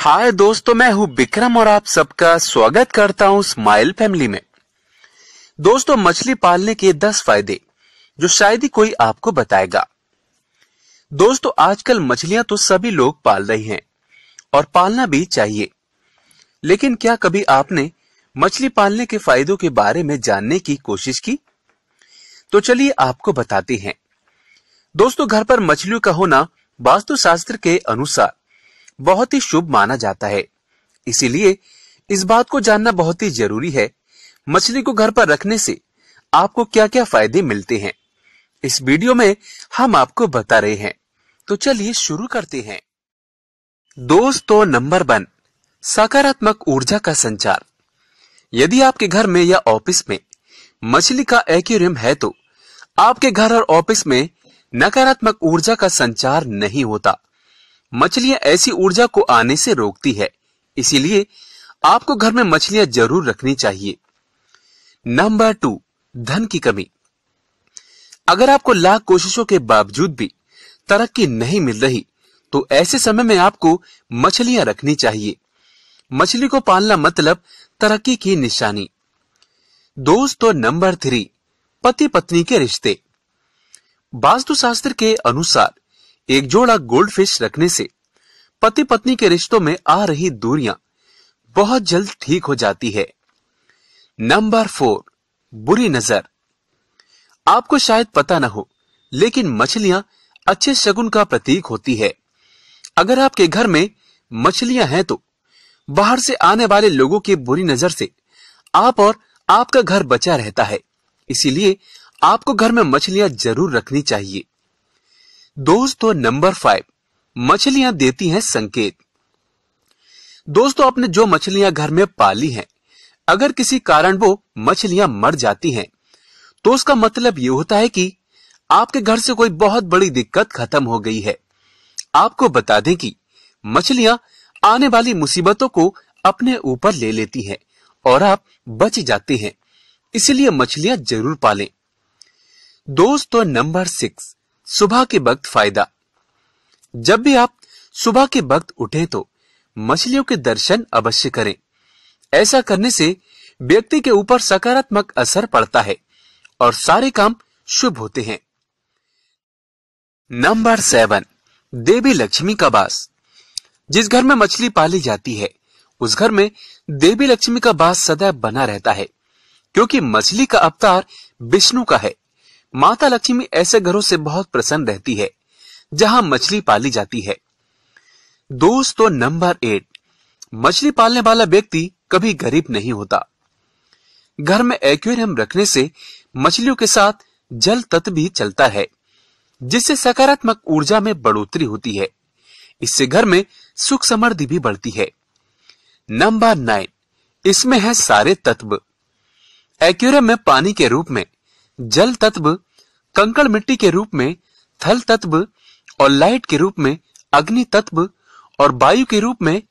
हाय दोस्तों मैं हूं विक्रम और आप सबका स्वागत करता हूं स्माइल फैमिली में दोस्तों मछली पालने के दस फायदे जो शायद ही कोई आपको बताएगा दोस्तों आजकल मछलियां तो सभी लोग पाल रहे हैं और पालना भी चाहिए लेकिन क्या कभी आपने मछली पालने के फायदों के बारे में जानने की कोशिश की तो चलिए आपको बताते हैं दोस्तों घर पर मछलियों का होना वास्तुशास्त्र के अनुसार बहुत ही शुभ माना जाता है इसीलिए इस बात को जानना बहुत ही जरूरी है मछली को घर पर रखने से आपको क्या क्या फायदे मिलते हैं इस वीडियो में हम आपको बता रहे हैं तो चलिए शुरू करते हैं दोस्तों नंबर वन सकारात्मक ऊर्जा का संचार यदि आपके घर में या ऑफिस में मछली का एक्यूरियम है तो आपके घर और ऑफिस में नकारात्मक ऊर्जा का संचार नहीं होता मछलियां ऐसी ऊर्जा को आने से रोकती है इसीलिए आपको घर में मछलियां जरूर रखनी चाहिए नंबर टू धन की कमी अगर आपको लाख कोशिशों के बावजूद भी तरक्की नहीं मिल रही तो ऐसे समय में आपको मछलियां रखनी चाहिए मछली को पालना मतलब तरक्की की निशानी दोस्तों नंबर थ्री पति पत्नी के रिश्ते वास्तुशास्त्र के अनुसार एक जोड़ा गोल्डफिश रखने से पति पत्नी के रिश्तों में आ रही दूरियां बहुत जल्द ठीक हो जाती है नंबर फोर बुरी नजर आपको शायद पता न हो लेकिन मछलियां अच्छे शगुन का प्रतीक होती है अगर आपके घर में मछलियां हैं तो बाहर से आने वाले लोगों की बुरी नजर से आप और आपका घर बचा रहता है इसीलिए आपको घर में मछलियां जरूर रखनी चाहिए दोस्तों नंबर फाइव मछलियां देती हैं संकेत दोस्तों आपने जो मछलियां घर में पाली हैं अगर किसी कारण वो मछलियां मर जाती हैं तो उसका मतलब ये होता है कि आपके घर से कोई बहुत बड़ी दिक्कत खत्म हो गई है आपको बता दें कि मछलियां आने वाली मुसीबतों को अपने ऊपर ले लेती हैं और आप बच जाते हैं इसलिए मछलियां जरूर पालें दोस्तों नंबर सिक्स सुबह के वक्त फायदा जब भी आप सुबह के वक्त उठे तो मछलियों के दर्शन अवश्य करें ऐसा करने से व्यक्ति के ऊपर सकारात्मक असर पड़ता है और सारे काम शुभ होते हैं नंबर सेवन देवी लक्ष्मी का वास जिस घर में मछली पाली जाती है उस घर में देवी लक्ष्मी का वास सदैव बना रहता है क्योंकि मछली का अवतार विष्णु का है माता लक्ष्मी ऐसे घरों से बहुत प्रसन्न रहती है जहां मछली पाली जाती है दोस्तों नंबर एट मछली पालने वाला व्यक्ति कभी गरीब नहीं होता घर में एक्वेरियम रखने से मछलियों के साथ जल तत्व भी चलता है जिससे सकारात्मक ऊर्जा में बढ़ोतरी होती है इससे घर में सुख समृद्धि भी बढ़ती है नंबर नाइन इसमें है सारे तत्व एक्वेरियम में पानी के रूप में जल तत्व कंकड़ मिट्टी के रूप में थल तत्व और लाइट के रूप में अग्नि तत्व और वायु के रूप में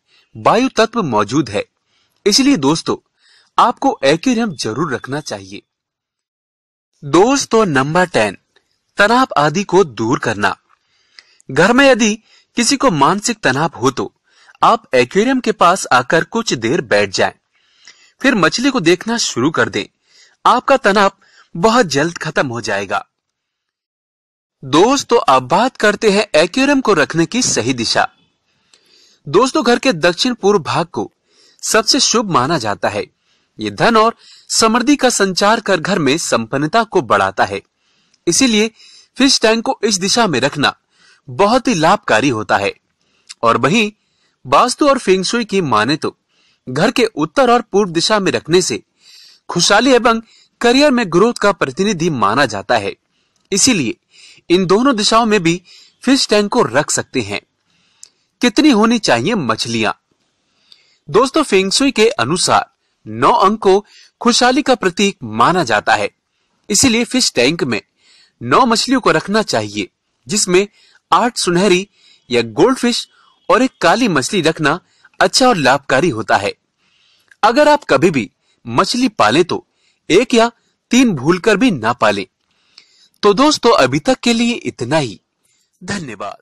वायु तत्व मौजूद है इसलिए दोस्तों आपको एक्यूरियम जरूर रखना चाहिए दोस्तों नंबर टेन तनाव आदि को दूर करना घर में यदि किसी को मानसिक तनाव हो तो आप एक्वेरियम के पास आकर कुछ देर बैठ जाएं, फिर मछली को देखना शुरू कर दें आपका तनाव बहुत जल्द खत्म हो जाएगा दोस्तों तो अब बात करते हैं एक्वेरियम को रखने की सही दिशा दोस्तों घर के दक्षिण पूर्व भाग को सबसे शुभ माना जाता है ये धन और समृद्धि का संचार कर घर में संपन्नता को बढ़ाता है इसीलिए फिश टैंक को इस दिशा में रखना बहुत ही लाभकारी होता है और वही वास्तु और फेंगसुई की माने तो घर के उत्तर और पूर्व दिशा में रखने से खुशहाली एवं करियर में ग्रोथ का प्रतिनिधि माना जाता है इसीलिए इन दोनों दिशाओं में भी फिश टैंक को रख सकते हैं कितनी होनी चाहिए मछलियां दोस्तों फेंगसुई के अनुसार नौ अंक को खुशहाली का प्रतीक माना जाता है इसीलिए फिश टैंक में नौ मछलियों को रखना चाहिए जिसमें आठ सुनहरी या गोल्ड फिश और एक काली मछली रखना अच्छा और लाभकारी होता है अगर आप कभी भी मछली पाले तो एक या तीन भूलकर भी ना पाले तो दोस्तों अभी तक के लिए इतना ही धन्यवाद